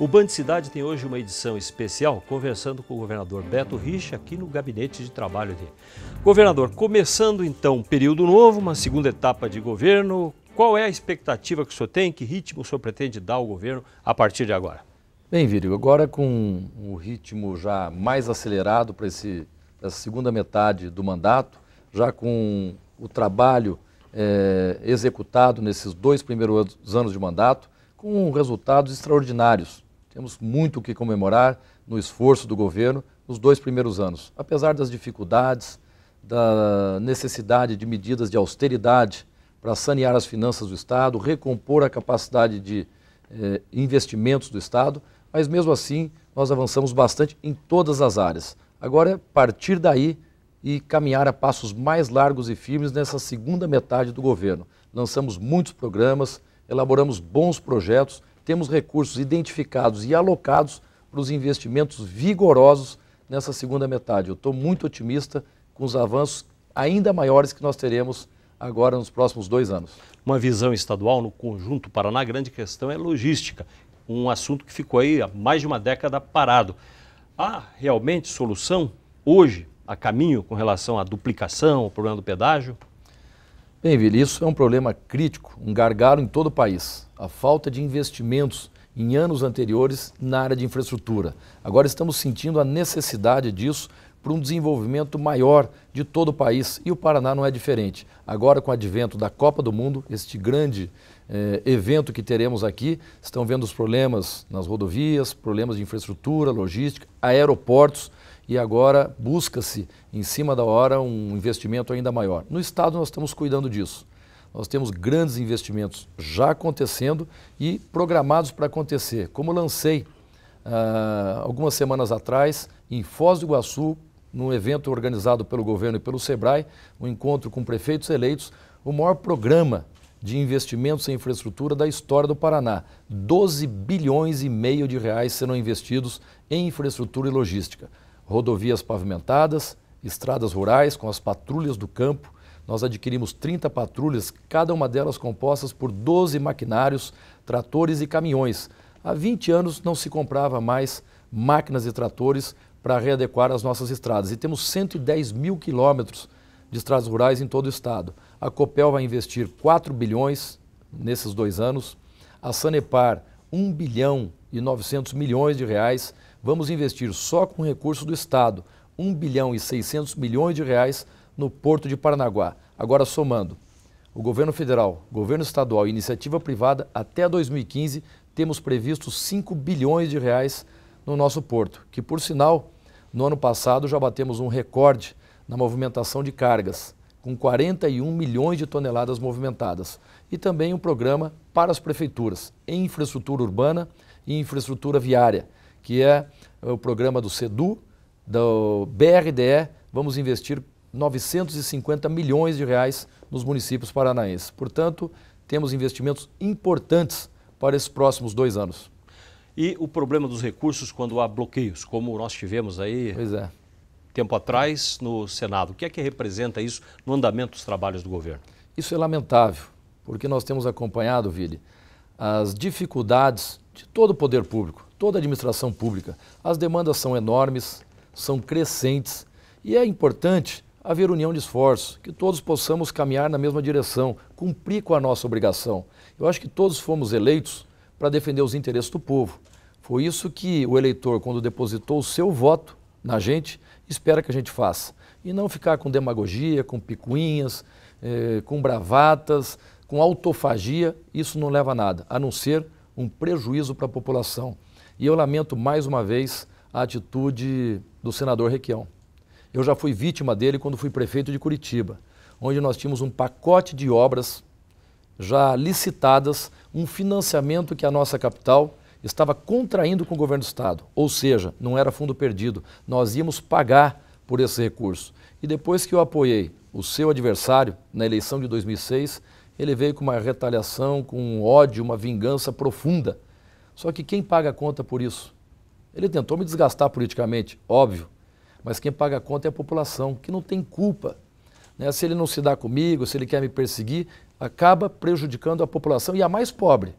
O Band Cidade tem hoje uma edição especial conversando com o governador Beto Richa aqui no gabinete de trabalho dele. Governador, começando então um período novo, uma segunda etapa de governo, qual é a expectativa que o senhor tem? Que ritmo o senhor pretende dar ao governo a partir de agora? Bem, Vírio, agora com o ritmo já mais acelerado para essa segunda metade do mandato, já com o trabalho é, executado nesses dois primeiros anos de mandato, com resultados extraordinários temos muito o que comemorar no esforço do governo nos dois primeiros anos. Apesar das dificuldades, da necessidade de medidas de austeridade para sanear as finanças do Estado, recompor a capacidade de eh, investimentos do Estado, mas mesmo assim nós avançamos bastante em todas as áreas. Agora é partir daí e caminhar a passos mais largos e firmes nessa segunda metade do governo. Lançamos muitos programas, elaboramos bons projetos temos recursos identificados e alocados para os investimentos vigorosos nessa segunda metade. Eu estou muito otimista com os avanços ainda maiores que nós teremos agora nos próximos dois anos. Uma visão estadual no conjunto Paraná, grande questão é logística, um assunto que ficou aí há mais de uma década parado. Há realmente solução hoje a caminho com relação à duplicação, o problema do pedágio? Bem, isso é um problema crítico, um gargalo em todo o país. A falta de investimentos em anos anteriores na área de infraestrutura. Agora estamos sentindo a necessidade disso para um desenvolvimento maior de todo o país e o Paraná não é diferente. Agora, com o advento da Copa do Mundo, este grande eh, evento que teremos aqui, estão vendo os problemas nas rodovias, problemas de infraestrutura, logística, aeroportos e agora busca-se, em cima da hora, um investimento ainda maior. No Estado, nós estamos cuidando disso. Nós temos grandes investimentos já acontecendo e programados para acontecer. Como lancei ah, algumas semanas atrás, em Foz do Iguaçu, num evento organizado pelo governo e pelo SEBRAE, um encontro com prefeitos eleitos, o maior programa de investimentos em infraestrutura da história do Paraná. 12 bilhões e meio de reais serão investidos em infraestrutura e logística rodovias pavimentadas, estradas rurais com as patrulhas do campo. Nós adquirimos 30 patrulhas, cada uma delas compostas por 12 maquinários, tratores e caminhões. Há 20 anos não se comprava mais máquinas e tratores para readequar as nossas estradas. E temos 110 mil quilômetros de estradas rurais em todo o estado. A Copel vai investir 4 bilhões nesses dois anos, a Sanepar 1 bilhão e 900 milhões de reais vamos investir só com recurso do Estado 1 bilhão e 600 milhões de reais no Porto de Paranaguá. Agora somando o governo federal, governo estadual e iniciativa privada, até 2015 temos previsto 5 bilhões de reais no nosso porto, que por sinal, no ano passado já batemos um recorde na movimentação de cargas, com 41 milhões de toneladas movimentadas, e também um programa para as prefeituras em infraestrutura urbana e infraestrutura viária, que é o programa do SEDU, do BRDE, vamos investir 950 milhões de reais nos municípios paranaenses. Portanto, temos investimentos importantes para esses próximos dois anos. E o problema dos recursos quando há bloqueios, como nós tivemos aí pois é. tempo atrás no Senado. O que é que representa isso no andamento dos trabalhos do governo? Isso é lamentável, porque nós temos acompanhado, Vili, as dificuldades de todo o poder público toda a administração pública. As demandas são enormes, são crescentes e é importante haver união de esforços, que todos possamos caminhar na mesma direção, cumprir com a nossa obrigação. Eu acho que todos fomos eleitos para defender os interesses do povo. Foi isso que o eleitor, quando depositou o seu voto na gente, espera que a gente faça. E não ficar com demagogia, com picuinhas, eh, com bravatas, com autofagia, isso não leva a nada, a não ser um prejuízo para a população. E eu lamento mais uma vez a atitude do senador Requião. Eu já fui vítima dele quando fui prefeito de Curitiba, onde nós tínhamos um pacote de obras já licitadas, um financiamento que a nossa capital estava contraindo com o governo do Estado. Ou seja, não era fundo perdido, nós íamos pagar por esse recurso. E depois que eu apoiei o seu adversário na eleição de 2006, ele veio com uma retaliação, com um ódio, uma vingança profunda só que quem paga a conta por isso? Ele tentou me desgastar politicamente, óbvio, mas quem paga a conta é a população, que não tem culpa. Né? Se ele não se dá comigo, se ele quer me perseguir, acaba prejudicando a população e a mais pobre,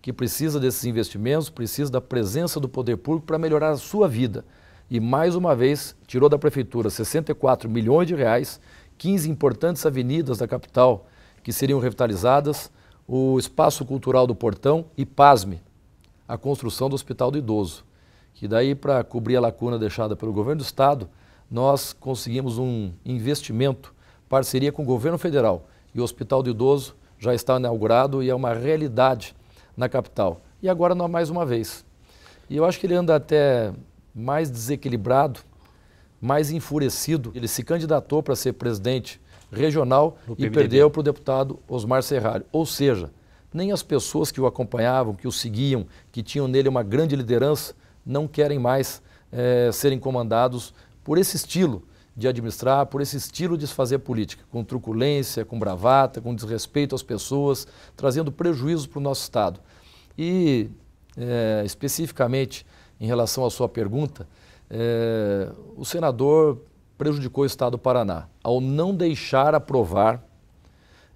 que precisa desses investimentos, precisa da presença do poder público para melhorar a sua vida. E mais uma vez, tirou da prefeitura 64 milhões de reais, 15 importantes avenidas da capital que seriam revitalizadas, o espaço cultural do Portão e, pasme, a construção do Hospital do Idoso, que daí para cobrir a lacuna deixada pelo governo do estado, nós conseguimos um investimento, parceria com o governo federal e o Hospital do Idoso já está inaugurado e é uma realidade na capital. E agora nós mais uma vez. E eu acho que ele anda até mais desequilibrado, mais enfurecido. Ele se candidatou para ser presidente regional e perdeu para o deputado Osmar Serrário. Ou seja, nem as pessoas que o acompanhavam, que o seguiam, que tinham nele uma grande liderança, não querem mais é, serem comandados por esse estilo de administrar, por esse estilo de se fazer política, com truculência, com bravata, com desrespeito às pessoas, trazendo prejuízo para o nosso Estado. E, é, especificamente, em relação à sua pergunta, é, o senador prejudicou o Estado do Paraná ao não deixar aprovar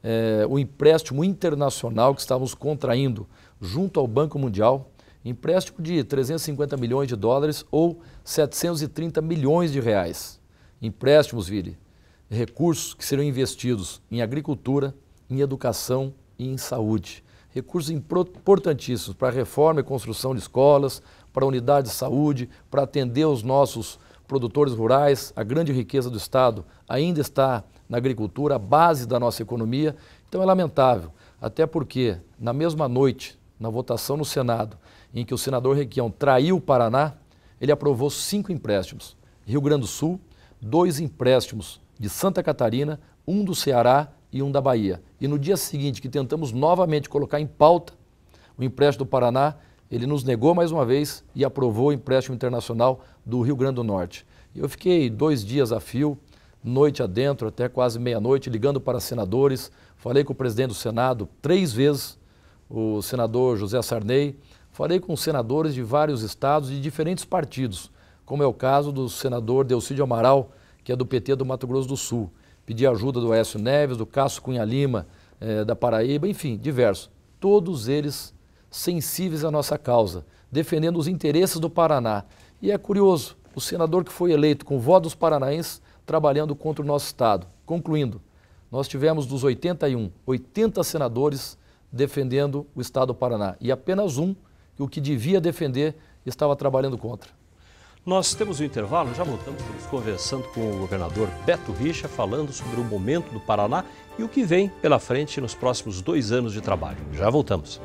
é, eh, o empréstimo internacional que estávamos contraindo junto ao Banco Mundial, empréstimo de 350 milhões de dólares ou 730 milhões de reais. Empréstimos, Vire, recursos que serão investidos em agricultura, em educação e em saúde. Recursos importantíssimos para a reforma e construção de escolas, para a unidade de saúde, para atender os nossos produtores rurais. A grande riqueza do Estado ainda está na agricultura, a base da nossa economia. Então é lamentável, até porque na mesma noite, na votação no Senado, em que o senador Requião traiu o Paraná, ele aprovou cinco empréstimos. Rio Grande do Sul, dois empréstimos de Santa Catarina, um do Ceará e um da Bahia. E no dia seguinte, que tentamos novamente colocar em pauta o empréstimo do Paraná, ele nos negou mais uma vez e aprovou o empréstimo internacional do Rio Grande do Norte. Eu fiquei dois dias a fio noite adentro, até quase meia-noite, ligando para senadores. Falei com o presidente do Senado três vezes, o senador José Sarney. Falei com senadores de vários estados e diferentes partidos, como é o caso do senador Delcídio Amaral, que é do PT do Mato Grosso do Sul. Pedi ajuda do Écio Neves, do Cássio Cunha Lima, eh, da Paraíba, enfim, diversos. Todos eles sensíveis à nossa causa, defendendo os interesses do Paraná. E é curioso, o senador que foi eleito com o voto dos paranaenses trabalhando contra o nosso Estado. Concluindo, nós tivemos dos 81, 80 senadores defendendo o Estado do Paraná e apenas um, o que devia defender, estava trabalhando contra. Nós temos um intervalo, já voltamos Estamos conversando com o governador Beto Richa, falando sobre o momento do Paraná e o que vem pela frente nos próximos dois anos de trabalho. Já voltamos.